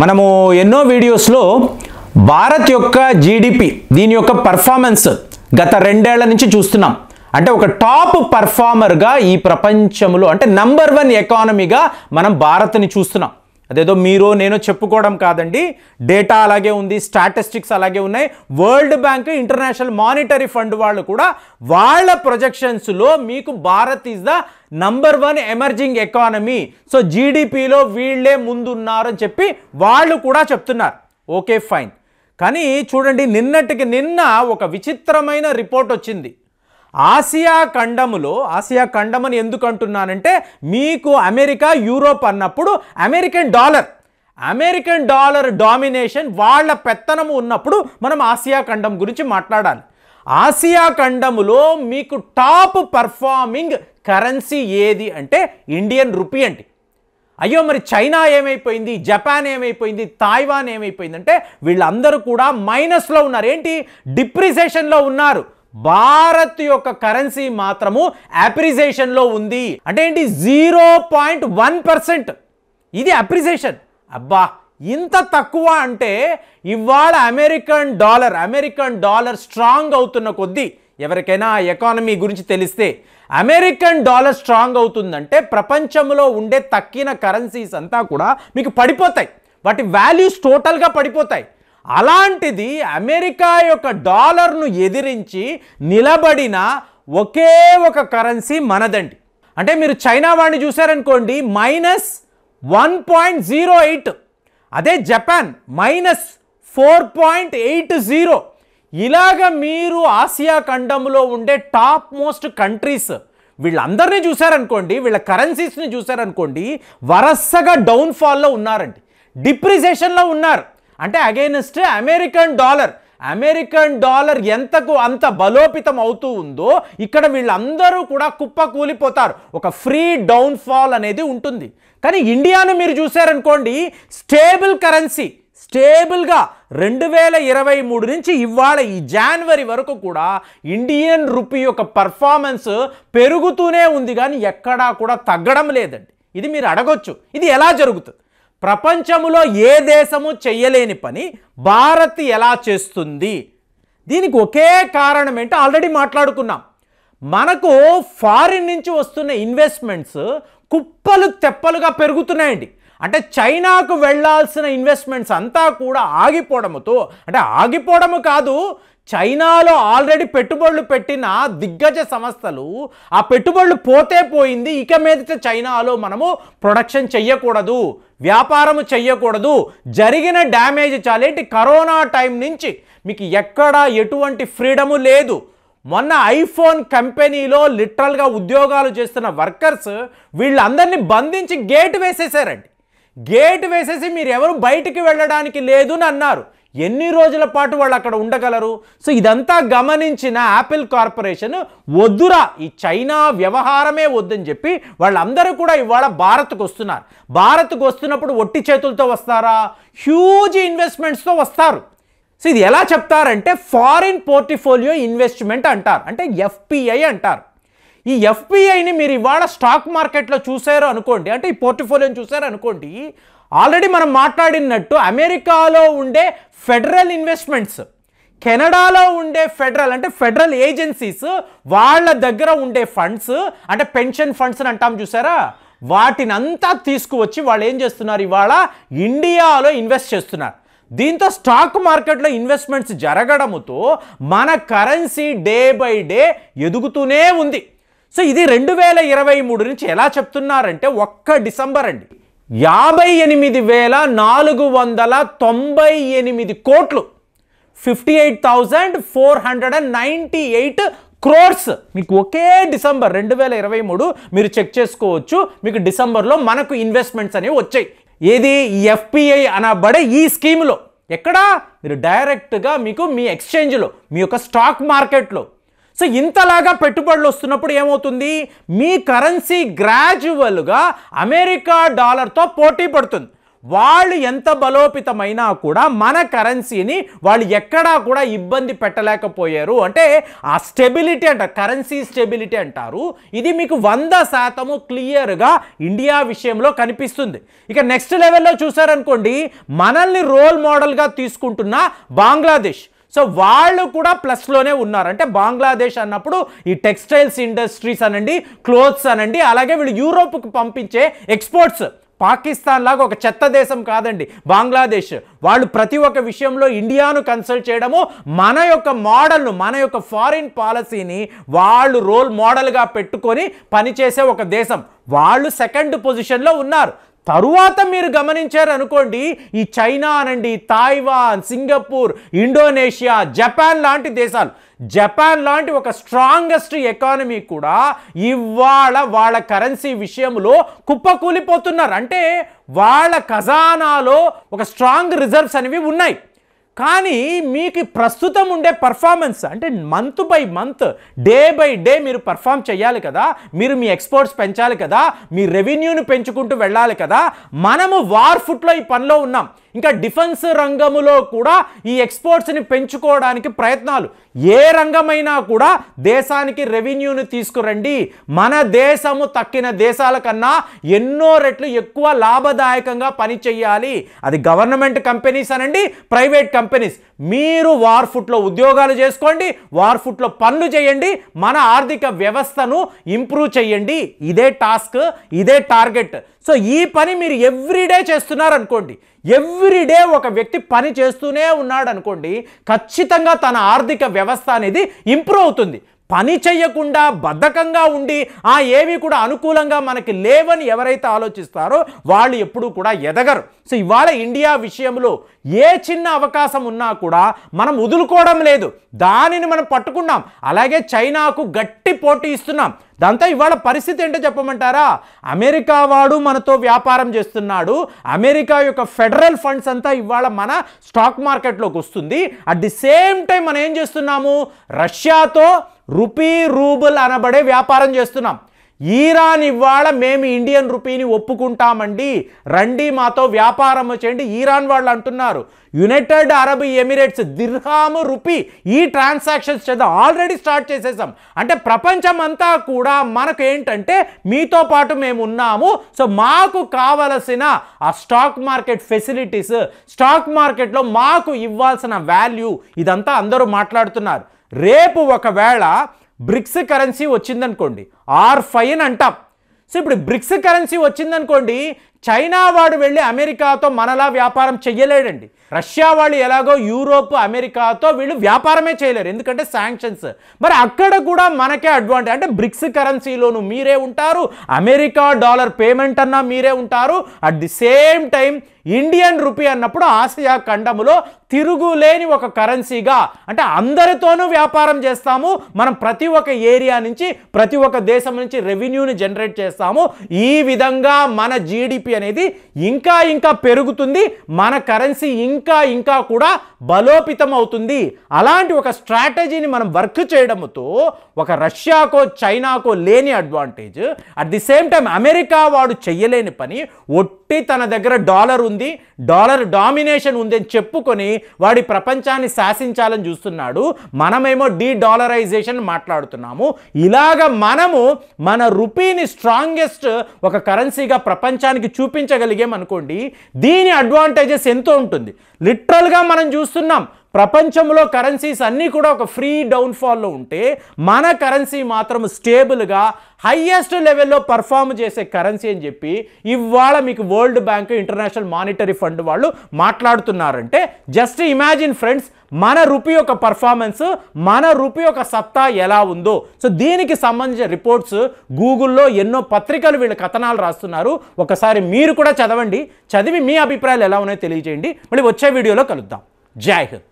మనము ఎన్నో వీడియోస్లో భారత్ యొక్క జీడిపి దీని యొక్క పర్ఫార్మెన్స్ గత రెండేళ్ల నుంచి చూస్తున్నాం అంటే ఒక టాప్ పర్ఫార్మర్గా ఈ ప్రపంచంలో అంటే నంబర్ వన్ ఎకానమీగా మనం భారత్ని చూస్తున్నాం అదేదో మీరు నేను చెప్పుకోవడం కాదండి డేటా అలాగే ఉంది స్టాటిస్టిక్స్ అలాగే ఉన్నాయి World Bank International Monetary Fund వాళ్ళు కూడా వాళ్ళ ప్రొజెక్షన్స్లో మీకు Bharat is the number one emerging economy so జీడిపిలో వీళ్ళే ముందున్నారని చెప్పి వాళ్ళు కూడా చెప్తున్నారు ఓకే ఫైన్ కానీ చూడండి నిన్నటికి నిన్న ఒక విచిత్రమైన రిపోర్ట్ వచ్చింది ఆసియా ఖండములో ఆసియా అని ఎందుకు అంటున్నానంటే మీకు అమెరికా యూరోప్ అన్నప్పుడు American dollar American dollar domination వాళ్ళ పెత్తనము ఉన్నప్పుడు మనం ఆసియా ఖండం గురించి మాట్లాడాలి ఆసియా ఖండములో మీకు టాప్ పర్ఫార్మింగ్ కరెన్సీ ఏది అంటే ఇండియన్ రూపీ అండి అయ్యో మరి చైనా ఏమైపోయింది జపాన్ ఏమైపోయింది తాయివాన్ ఏమైపోయిందంటే వీళ్ళందరూ కూడా మైనస్లో ఉన్నారు ఏంటి డిప్రిసేషన్లో ఉన్నారు భారత్ యొక్క కరెన్సీ మాత్రము లో ఉంది అంటే ఏంటి జీరో పాయింట్ వన్ పర్సెంట్ ఇది అప్రిసియేషన్ అబ్బా ఇంత తక్కువ అంటే ఇవాళ American dollar American dollar strong అవుతున్న కొద్దీ ఎవరికైనా ఎకానమీ గురించి తెలిస్తే అమెరికన్ డాలర్ స్ట్రాంగ్ అవుతుందంటే ప్రపంచంలో ఉండే తక్కిన కరెన్సీస్ అంతా కూడా మీకు పడిపోతాయి వాటి వాల్యూస్ టోటల్గా పడిపోతాయి అలాంటిది అమెరికా యొక్క డాలర్ను ఎదిరించి నిలబడిన ఒకే ఒక కరెన్సీ మనదండి అంటే మీరు చైనా వాడిని చూసారనుకోండి minus one point zero eight అదే Japan minus four point eight zero ఇలాగ మీరు ఆసియా ఖండంలో ఉండే టాప్ మోస్ట్ కంట్రీస్ వీళ్ళందరినీ చూశారనుకోండి వీళ్ళ కరెన్సీస్ని చూశారనుకోండి వరసగా డౌన్ఫాల్లో ఉన్నారండి డిప్రిసేషన్లో ఉన్నారు అంటే against American dollar American dollar ఎంతకు అంత బలోపితం అవుతూ ఉందో ఇక్కడ వీళ్ళందరూ కూడా కుప్ప కూలిపోతారు ఒక ఫ్రీ డౌన్ఫాల్ అనేది ఉంటుంది కానీ ఇండియాను మీరు చూశారనుకోండి స్టేబుల్ కరెన్సీ స్టేబుల్గా రెండు వేల ఇరవై మూడు నుంచి ఇవాళ ఈ జనవరి వరకు కూడా ఇండియన్ రూపీ యొక్క పర్ఫార్మెన్స్ పెరుగుతూనే ఉంది కానీ ఎక్కడా కూడా తగ్గడం లేదండి ఇది మీరు అడగొచ్చు ఇది ఎలా జరుగుతుంది ప్రపంచములో ఏ దేశము చెయ్యలేని పని భారత్ ఎలా చేస్తుంది దీనికి ఒకే కారణం ఏంటో ఆల్రెడీ మాట్లాడుకున్నాం మనకు ఫారిన్ నుంచి వస్తున్న ఇన్వెస్ట్మెంట్స్ కుప్పలు తెప్పలుగా పెరుగుతున్నాయండి అంటే చైనాకు వెళ్లాల్సిన ఇన్వెస్ట్మెంట్స్ అంతా కూడా ఆగిపోవడముతో అంటే ఆగిపోవడము కాదు చైనాలో ఆల్రెడీ పెట్టుబడులు పెట్టిన దిగ్గజ సంస్థలు ఆ పెట్టుబడులు పోతే పోయింది ఇక మీదట చైనాలో మనము ప్రొడక్షన్ చెయ్యకూడదు వ్యాపారము చెయ్యకూడదు జరిగిన డ్యామేజ్ చాలేంటి కరోనా టైం నుంచి మీకు ఎక్కడా ఎటువంటి ఫ్రీడము లేదు మొన్న ఐఫోన్ కంపెనీలో లిటరల్గా ఉద్యోగాలు చేస్తున్న వర్కర్స్ వీళ్ళందరినీ బంధించి గేట్ వేసేసారండి గేట్ వేసేసి మీరు ఎవరు బయటికి వెళ్ళడానికి లేదు అన్నారు ఎన్ని రోజుల పాటు వాళ్ళు అక్కడ ఉండగలరు సో ఇదంతా గమనించిన యాపిల్ కార్పొరేషన్ వద్దురా ఈ చైనా వ్యవహారమే వద్దని చెప్పి వాళ్ళందరూ కూడా ఇవాళ భారత్కు వస్తున్నారు భారత్కు వస్తున్నప్పుడు ఒట్టి చేతులతో వస్తారా హ్యూజ్ ఇన్వెస్ట్మెంట్స్తో వస్తారు సో ఇది ఎలా చెప్తారంటే ఫారిన్ పోర్టిఫోలియో ఇన్వెస్ట్మెంట్ అంటారు అంటే ఎఫ్పిఐ అంటారు ఈ ఎఫ్పిఐని మీరు ఇవాళ స్టాక్ మార్కెట్లో చూసారు అనుకోండి అంటే ఈ పోర్టిఫోలియోని చూసారు అనుకోండి ఆల్రెడీ మనం మాట్లాడినట్టు అమెరికాలో ఉండే ఫెడరల్ ఇన్వెస్ట్మెంట్స్ కెనడాలో ఉండే ఫెడరల్ అంటే ఫెడరల్ ఏజెన్సీస్ వాళ్ళ దగ్గర ఉండే ఫండ్స్ అంటే పెన్షన్ ఫండ్స్ అని అంటాం చూసారా వాటిని అంతా తీసుకువచ్చి వాళ్ళు ఏం చేస్తున్నారు ఇవాళ ఇండియాలో ఇన్వెస్ట్ చేస్తున్నారు దీంతో స్టాక్ మార్కెట్లో ఇన్వెస్ట్మెంట్స్ జరగడముతో మన కరెన్సీ డే బై డే ఎదుగుతూనే ఉంది సో ఇది రెండు వేల ఇరవై మూడు నుంచి ఎలా చెప్తున్నారంటే ఒక్క డిసెంబర్ అండి యాభై ఎనిమిది వేల నాలుగు వందల తొంభై ఎనిమిది కోట్లు fifty eight thousand four hundred and ninety eight crores మీకు ఒకే డిసెంబర్ రెండు వేల ఇరవై మూడు మీరు చెక్ చేసుకోవచ్చు మీకు డిసెంబర్లో మనకు ఇన్వెస్ట్మెంట్స్ అనేవి వచ్చాయి ఏది ఎఫ్పిఐ అనబడే ఈ స్కీమ్లో ఎక్కడ మీరు డైరెక్ట్గా మీకు మీ ఎక్స్చేంజ్లో మీ యొక్క స్టాక్ మార్కెట్లో సో ఇంతలాగా పెట్టుబడులు వస్తున్నప్పుడు ఏమవుతుంది మీ కరెన్సీ గ్రాడ్యువల్గా అమెరికా డాలర్తో పోటీ పడుతుంది వాళ్ళు ఎంత బలోపితమైనా కూడా మన కరెన్సీని వాళ్ళు ఎక్కడా కూడా ఇబ్బంది పెట్టలేకపోయారు అంటే ఆ స్టెబిలిటీ అంటారు కరెన్సీ స్టెబిలిటీ అంటారు ఇది మీకు వంద శాతము క్లియర్గా ఇండియా విషయంలో కనిపిస్తుంది ఇక నెక్స్ట్ లెవెల్లో చూసారనుకోండి మనల్ని రోల్ మోడల్గా తీసుకుంటున్న బంగ్లాదేశ్ సో వాళ్ళు కూడా ప్లస్లోనే ఉన్నారు అంటే బంగ్లాదేశ్ అన్నప్పుడు ఈ టెక్స్టైల్స్ ఇండస్ట్రీస్ అనండి క్లోత్స్ అనండి అలాగే వీళ్ళు యూరోప్కు పంపించే ఎక్స్పోర్ట్స్ పాకిస్తాన్ లాగా ఒక చెత్త దేశం కాదండి బంగ్లాదేశ్ వాళ్ళు ప్రతి ఒక్క విషయంలో ఇండియాను కన్సల్ట్ చేయడము మన యొక్క మోడల్ను మన యొక్క ఫారిన్ పాలసీని వాళ్ళు రోల్ మోడల్గా పెట్టుకొని పనిచేసే ఒక దేశం వాళ్ళు సెకండ్ పొజిషన్లో ఉన్నారు తరువాత మీరు గమనించారు అనుకోండి ఈ చైనా అనండి తాయ్వాన్ సింగపూర్ ఇండోనేషియా జపాన్ లాంటి దేశాలు జపాన్ లాంటి ఒక స్ట్రాంగెస్ట్ ఎకానమీ కూడా ఇవాళ వాళ్ళ కరెన్సీ విషయంలో కుప్పకూలిపోతున్నారు అంటే వాళ్ళ ఖజానాలో ఒక స్ట్రాంగ్ రిజర్వ్స్ అనేవి ఉన్నాయి కానీ మీకు ప్రస్తుతం ఉండే పర్ఫార్మెన్స్ అంటే month by month day by day మీరు పర్ఫామ్ చేయాలి కదా మీరు మీ ఎక్స్పోర్ట్స్ పెంచాలి కదా మీ రెవెన్యూని పెంచుకుంటూ వెళ్ళాలి కదా మనము వార్ ఫుట్లో ఈ పనిలో ఉన్నాం ఇంకా డిఫెన్స్ రంగములో కూడా ఈ ఎక్స్పోర్ట్స్ని పెంచుకోవడానికి ప్రయత్నాలు ఏ రంగమైనా కూడా దేశానికి రెవెన్యూని తీసుకురండి మన దేశము తక్కిన దేశాల కన్నా ఎన్నో రెట్లు ఎక్కువ లాభదాయకంగా పనిచేయాలి అది గవర్నమెంట్ కంపెనీస్ అనండి ప్రైవేట్ కంపెనీస్ మీరు వార్ఫుట్లో ఉద్యోగాలు చేసుకోండి వార్ఫుట్లో పనులు చేయండి మన ఆర్థిక వ్యవస్థను ఇంప్రూవ్ చేయండి ఇదే టాస్క్ ఇదే టార్గెట్ సో ఈ పని మీరు ఎవ్రీడే చేస్తున్నారనుకోండి ఎవ్రీడే ఒక వ్యక్తి పని చేస్తూనే ఉన్నాడు అనుకోండి ఖచ్చితంగా తన ఆర్థిక వ్యవస్థ అనేది ఇంప్రూవ్ అవుతుంది పని చేయకుండా బద్ధకంగా ఉండి ఆ ఏవి కూడా అనుకూలంగా మనకి లేవని ఎవరైతే ఆలోచిస్తారో వాళ్ళు ఎప్పుడూ కూడా ఎదగరు సో ఇవాళ ఇండియా విషయంలో ఏ చిన్న అవకాశం ఉన్నా కూడా మనం వదులుకోవడం లేదు దానిని మనం పట్టుకున్నాం అలాగే చైనాకు గట్టి పోటీ ఇస్తున్నాం దాంతో ఇవాళ పరిస్థితి ఏంటో చెప్పమంటారా అమెరికా వాడు మనతో వ్యాపారం చేస్తున్నాడు అమెరికా యొక్క ఫెడరల్ ఫండ్స్ అంతా ఇవాళ మన స్టాక్ మార్కెట్లోకి వస్తుంది అట్ ది సేమ్ టైం మనం ఏం చేస్తున్నాము రష్యాతో రుపీ రూబుల్ అనబడే వ్యాపారం చేస్తున్నాం ఈరాన్ ఇవాళ మేము ఇండియన్ రూపీని ఒప్పుకుంటామండి రండి మాతో వ్యాపారం చేయండి ఈరాన్ వాళ్ళు అంటున్నారు United Arab Emirates dirham rupee ఈ ట్రాన్సాక్షన్స్ చేద్దాం ఆల్రెడీ స్టార్ట్ చేసేసాం అంటే ప్రపంచం అంతా కూడా మనకు ఏంటంటే మీతో పాటు మేము ఉన్నాము సో మాకు కావలసిన ఆ స్టాక్ మార్కెట్ ఫెసిలిటీస్ స్టాక్ మార్కెట్లో మాకు ఇవ్వాల్సిన వాల్యూ ఇదంతా అందరూ మాట్లాడుతున్నారు రేపు ఒకవేళ బ్రిక్స్ కరెన్సీ వచ్చిందనుకోండి ఆర్ ఫైన్ అంటాం సో ఇప్పుడు బ్రిక్స్ కరెన్సీ వచ్చిందనుకోండి చైనా వాడు వెళ్ళి అమెరికాతో మనలా వ్యాపారం చెయ్యలేడండి రష్యా వాళ్ళు ఎలాగో యూరోప్ అమెరికాతో వీళ్ళు వ్యాపారమే చేయలేరు ఎందుకంటే శాంక్షన్స్ మరి అక్కడ కూడా మనకే అడ్వాంటేజ్ అంటే బ్రిక్స్ కరెన్సీలోనూ మీరే ఉంటారు అమెరికా డాలర్ పేమెంట్ అన్నా మీరే ఉంటారు at the same time Indian rupee అన్నప్పుడు ఆసియా ఖండములో తిరుగులేని ఒక కరెన్సీగా అంటే అందరితోనూ వ్యాపారం చేస్తాము మనం ప్రతి ఒక్క ఏరియా నుంచి ప్రతి ఒక్క దేశం నుంచి రెవెన్యూని జనరేట్ చేస్తాము ఈ విధంగా మన జీడిపి టీడీపీ అనేది ఇంకా ఇంకా పెరుగుతుంది మన కరెన్సీ ఇంకా ఇంకా కూడా బలోపితం అవుతుంది అలాంటి ఒక స్ట్రాటజీని మనం వర్క్ చేయడంతో ఒక రష్యాకో చైనాకో లేని advantage at the same time America వాడు చెయ్యలేని పని ఒట్టి తన దగ్గర డాలర్ ఉంది డాలర్ డామినేషన్ ఉందని చెప్పుకొని వాడి ప్రపంచాన్ని శాసించాలని చూస్తున్నాడు మనమేమో డీ డాలరైజేషన్ మాట్లాడుతున్నాము ఇలాగ మనము మన రూపీని స్ట్రాంగెస్ట్ ఒక కరెన్సీగా ప్రపంచానికి చూపించగలిగామనుకోండి దీని అడ్వాంటేజెస్ ఎంతో ఉంటుంది లిటరల్గా మనం చూస్తున్నాం ప్రపంచంలో కరెన్సీస్ అన్నీ కూడా ఒక ఫ్రీ డౌన్ఫాల్లో ఉంటే మన కరెన్సీ మాత్రం స్టేబుల్గా హయ్యెస్ట్ లెవెల్లో పర్ఫామ్ చేసే కరెన్సీ అని చెప్పి ఇవాళ మీకు World Bank International Monetary Fund వాళ్ళు మాట్లాడుతున్నారంటే జస్ట్ ఇమాజిన్ ఫ్రెండ్స్ మన రూపీ యొక్క పర్ఫార్మెన్స్ మన రూపీ యొక్క సత్తా ఎలా ఉందో సో దీనికి సంబంధించిన రిపోర్ట్స్ గూగుల్లో ఎన్నో పత్రికలు వీళ్ళు కథనాలు రాస్తున్నారు ఒకసారి మీరు కూడా చదవండి చదివి మీ అభిప్రాయాలు ఎలా ఉన్నాయో తెలియజేయండి మళ్ళీ వచ్చే వీడియోలో కలుద్దాం జై హింద్